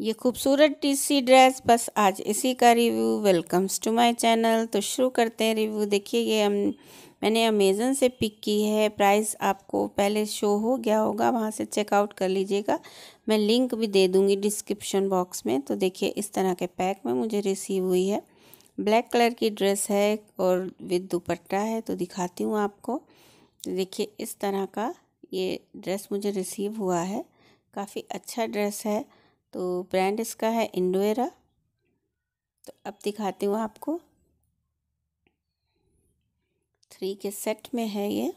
ये खूबसूरत TC dress बस आज इसी का review welcomes to my channel तो शुरू करते हैं रिव्यू देखिए ये हम मैंने अमेज़न से पिक की है प्राइस आपको पहले शो हो गया होगा वहाँ से चेकआउट कर लीजिएगा मैं लिंक भी दे दूँगी डिस्क्रिप्शन बॉक्स में तो देखिए इस तरह के पैक में मुझे रिसीव हुई है ब्लैक कलर की ड्रेस है और विद दुपट्टा है तो दिखाती हूँ आपको तो देखिए इस तरह का ये ड्रेस मुझे रिसीव हुआ है काफ़ी अच्छा ड्रेस है तो ब्रांड इसका है इंडोरा तो अब दिखाती हूँ आपको थ्री के सेट में है ये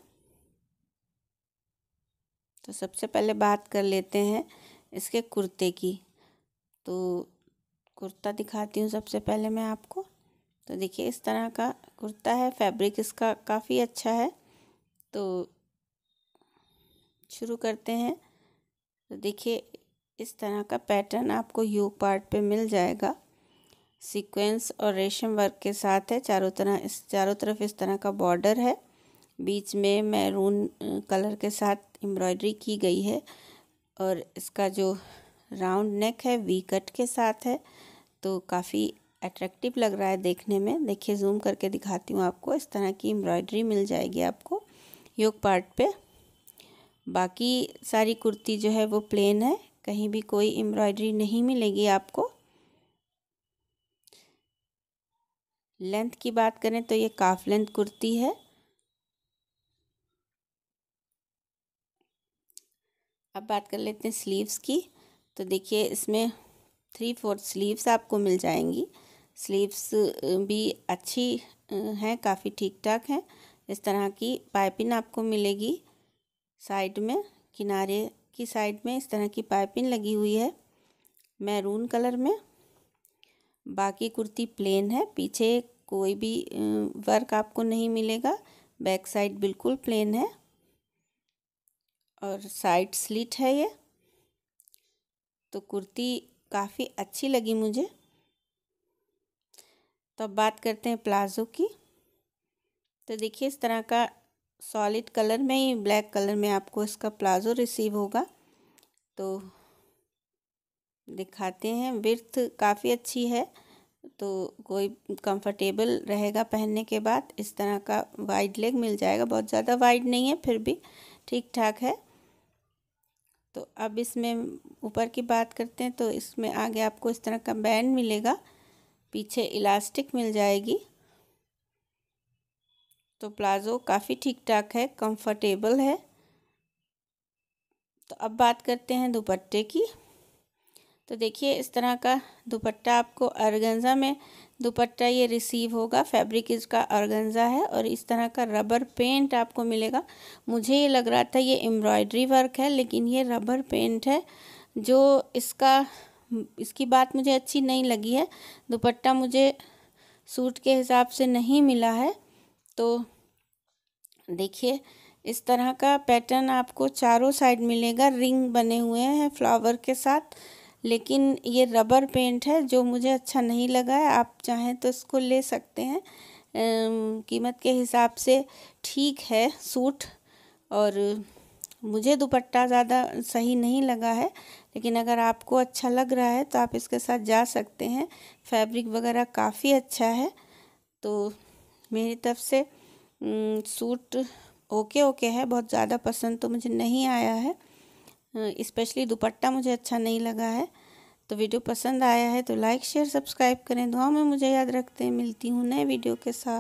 तो सबसे पहले बात कर लेते हैं इसके कुर्ते की तो कुर्ता दिखाती हूँ सबसे पहले मैं आपको तो देखिए इस तरह का कुर्ता है फैब्रिक इसका काफ़ी अच्छा है तो शुरू करते हैं तो देखिए इस तरह का पैटर्न आपको यू पार्ट पे मिल जाएगा सीक्वेंस और रेशम वर्क के साथ है चारों तरह इस चारों तरफ इस तरह का बॉर्डर है बीच में मैरून कलर के साथ एम्ब्रॉयडरी की गई है और इसका जो राउंड नेक है वी कट के साथ है तो काफ़ी अट्रैक्टिव लग रहा है देखने में देखिए जूम करके दिखाती हूँ आपको इस तरह की एम्ब्रॉयडरी मिल जाएगी आपको योग पार्ट पे बाकी सारी कुर्ती जो है वो प्लेन है कहीं भी कोई एम्ब्रॉयडरी नहीं मिलेगी आपको लेंथ की बात करें तो ये काफ लेंथ कुर्ती है अब बात कर लेते हैं स्लीव्स की तो देखिए इसमें थ्री फोर्थ स्लीव्स आपको मिल जाएंगी स्लीव्स भी अच्छी हैं काफ़ी ठीक ठाक हैं इस तरह की पाइपिंग आपको मिलेगी साइड में किनारे की साइड में इस तरह की पाइपिंग लगी हुई है मैरून कलर में बाकी कुर्ती प्लेन है पीछे कोई भी वर्क आपको नहीं मिलेगा बैक साइड बिल्कुल प्लेन है और साइड स्लिट है ये तो कुर्ती काफ़ी अच्छी लगी मुझे तो अब बात करते हैं प्लाज़ो की तो देखिए इस तरह का सॉलिड कलर में ही ब्लैक कलर में आपको इसका प्लाजो रिसीव होगा तो दिखाते हैं विर्थ काफ़ी अच्छी है तो कोई कंफर्टेबल रहेगा पहनने के बाद इस तरह का वाइड लेग मिल जाएगा बहुत ज़्यादा वाइड नहीं है फिर भी ठीक ठाक है तो अब इसमें ऊपर की बात करते हैं तो इसमें आगे आपको इस तरह का बैंड मिलेगा पीछे इलास्टिक मिल जाएगी तो प्लाज़ो काफ़ी ठीक ठाक है कंफर्टेबल है तो अब बात करते हैं दुपट्टे की तो देखिए इस तरह का दुपट्टा आपको अरगंज़ा में दुपट्टा ये रिसीव होगा फैब्रिक इसका अरगंज़ा है और इस तरह का रबर पेंट आपको मिलेगा मुझे ये लग रहा था ये एम्ब्रॉयडरी वर्क है लेकिन ये रबर पेंट है जो इसका इसकी बात मुझे अच्छी नहीं लगी है दुपट्टा मुझे सूट के हिसाब से नहीं मिला है तो देखिए इस तरह का पैटर्न आपको चारों साइड मिलेगा रिंग बने हुए हैं फ्लावर के साथ लेकिन ये रबर पेंट है जो मुझे अच्छा नहीं लगा है आप चाहें तो इसको ले सकते हैं कीमत के हिसाब से ठीक है सूट और मुझे दुपट्टा ज़्यादा सही नहीं लगा है लेकिन अगर आपको अच्छा लग रहा है तो आप इसके साथ जा सकते हैं फैब्रिक वगैरह काफ़ी अच्छा है तो मेरी तरफ से सूट ओके ओके है बहुत ज़्यादा पसंद तो मुझे नहीं आया है इस्पेशली दुपट्टा मुझे अच्छा नहीं लगा है तो वीडियो पसंद आया है तो लाइक शेयर सब्सक्राइब करें दुआ में मुझे याद रखते हैं मिलती हूँ नए वीडियो के साथ